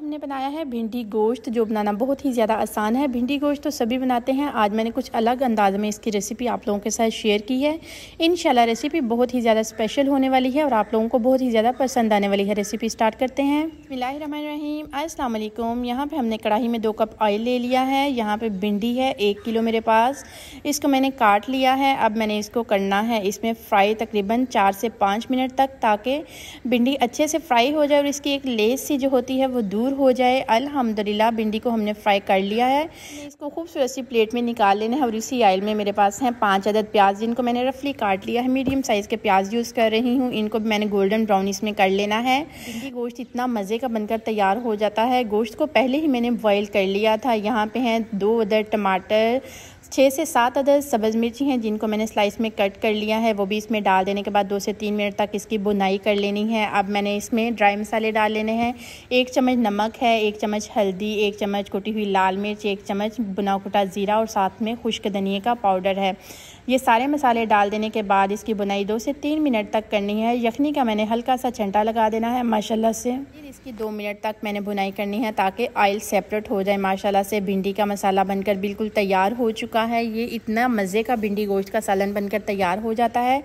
हमने बनाया है भिंडी गोश्त जो बनाना बहुत ही ज़्यादा आसान है भिंडी गोश्त तो सभी बनाते हैं आज मैंने कुछ अलग अंदाज में इसकी रेसिपी आप लोगों के साथ शेयर की है इन रेसिपी बहुत ही ज़्यादा स्पेशल होने वाली है और आप लोगों को बहुत ही ज़्यादा पसंद आने वाली है रेसिपी स्टार्ट करते हैं रहीम असलम यहाँ पर हमने कढ़ाई में दो कप ऑयल ले लिया है यहाँ पर भिंडी है एक किलो मेरे पास इसको मैंने काट लिया है अब मैंने इसको करना है इसमें फ्राई तकरीबन चार से पाँच मिनट तक ताकि भिंडी अच्छे से फ्राई हो जाए और इसकी एक लेस सी जो होती है वो दूर दूर हो जाए अल्हम्दुलिल्लाह भिंडी को हमने फ्राई कर लिया है इसको खूबसूरत सी प्लेट में निकाल लेना है और इसी आयल में मेरे पास हैं पांच अदद प्याज जिनको मैंने रफली काट लिया है मीडियम साइज़ के प्याज यूज़ कर रही हूँ इनको भी मैंने गोल्डन ब्राउन इसमें कर लेना है भिंडी गोश्त इतना मज़े का बनकर तैयार हो जाता है गोश्त को पहले ही मैंने बॉयल कर लिया था यहाँ पे हैं दो अदर टमाटर छः से सात अदर सब्ज़ मिर्ची हैं जिनको मैंने स्लाइस में कट कर लिया है वो भी इसमें डाल देने के बाद दो से तीन मिनट तक इसकी बुनाई कर लेनी है अब मैंने इसमें ड्राई मसाले डाल लेने हैं एक चम्मच नमक नमक है एक चम्मच हल्दी एक चम्मच कुटी हुई लाल मिर्च एक चम्मच बुना कुटा ज़ीरा और साथ में खुश्क धनिए का पाउडर है ये सारे मसाले डाल देने के बाद इसकी बुनाई दो से तीन मिनट तक करनी है यखनी का मैंने हल्का सा छंटा लगा देना है माशाल्लाह से फिर इसकी दो मिनट तक मैंने बुनाई करनी है ताकि ऑयल सेपरेट हो जाए माशाल्लाह से भिंडी का मसाला बनकर बिल्कुल तैयार हो चुका है ये इतना मज़े का भिंडी गोश्त का सालन बनकर तैयार हो जाता है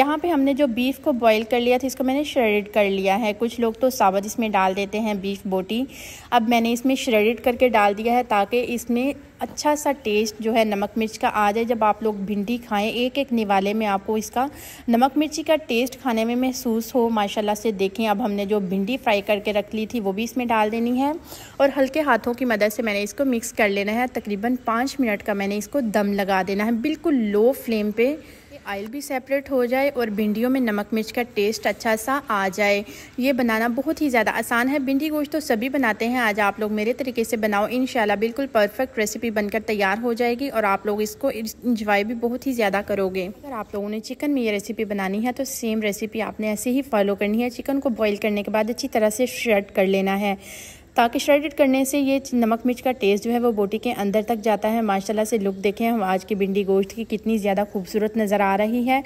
यहाँ पर हमने जो बीफ को बॉयल कर लिया था इसको मैंने श्रेड कर लिया है कुछ लोग तो साबत इसमें डाल देते हैं बीफ बोटी बाटी अब मैंने इसमें श्रेडिड करके डाल दिया है ताकि इसमें अच्छा सा टेस्ट जो है नमक मिर्च का आ जाए जब आप लोग भिंडी खाएं एक एक निवाले में आपको इसका नमक मिर्ची का टेस्ट खाने में महसूस हो माशाल्लाह से देखें अब हमने जो भिंडी फ्राई करके रख ली थी वो भी इसमें डाल देनी है और हल्के हाथों की मदद से मैंने इसको मिक्स कर लेना है तकरीबन पाँच मिनट का मैंने इसको दम लगा देना है बिल्कुल लो फ्लेम पर आयल भी सेपरेट हो जाए और भिंडियों में नमक मिर्च का टेस्ट अच्छा सा आ जाए ये बनाना बहुत ही ज़्यादा आसान है भिंडी गोश्त तो सभी बनाते हैं आज आप लोग मेरे तरीके से बनाओ इन बिल्कुल परफेक्ट रेसिपी बनकर तैयार हो जाएगी और आप लोग इसको इंजॉय भी बहुत ही ज़्यादा करोगे अगर आप लोगों ने चिकन में ये रेसिपी बनानी है तो सेम रेसिपी आपने ऐसे ही फॉलो करनी है चिकन को बॉयल करने के बाद अच्छी तरह से श्रेड कर लेना है ताकि श्रेडेड करने से ये नमक मिर्च का टेस्ट जो है वो बोटी के अंदर तक जाता है माशाल्लाह से लुक देखें हम आज की भिंडी गोश्त की कितनी ज़्यादा खूबसूरत नज़र आ रही है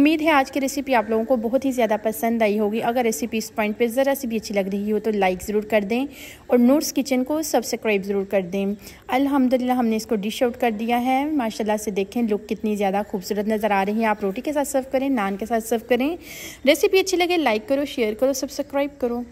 उम्मीद है आज की रेसिपी आप लोगों को बहुत ही ज़्यादा पसंद आई होगी अगर रेसिपी इस पॉइंट पर ज़रा सी भी अच्छी लग रही हो तो लाइक ज़रूर कर दें और नूट्स किचन को सब्सक्राइब ज़रूर कर दें अलहमदिल्ला हमने इसको डिश आउट कर दिया है माशाला से देखें लुक कितनी ज़्यादा खूबसूरत नज़र आ रही है आप रोटी के साथ सर्व करें नान के साथ सर्व करें रेसिपी अच्छी लगे लाइक करो शेयर करो सब्सक्राइब करो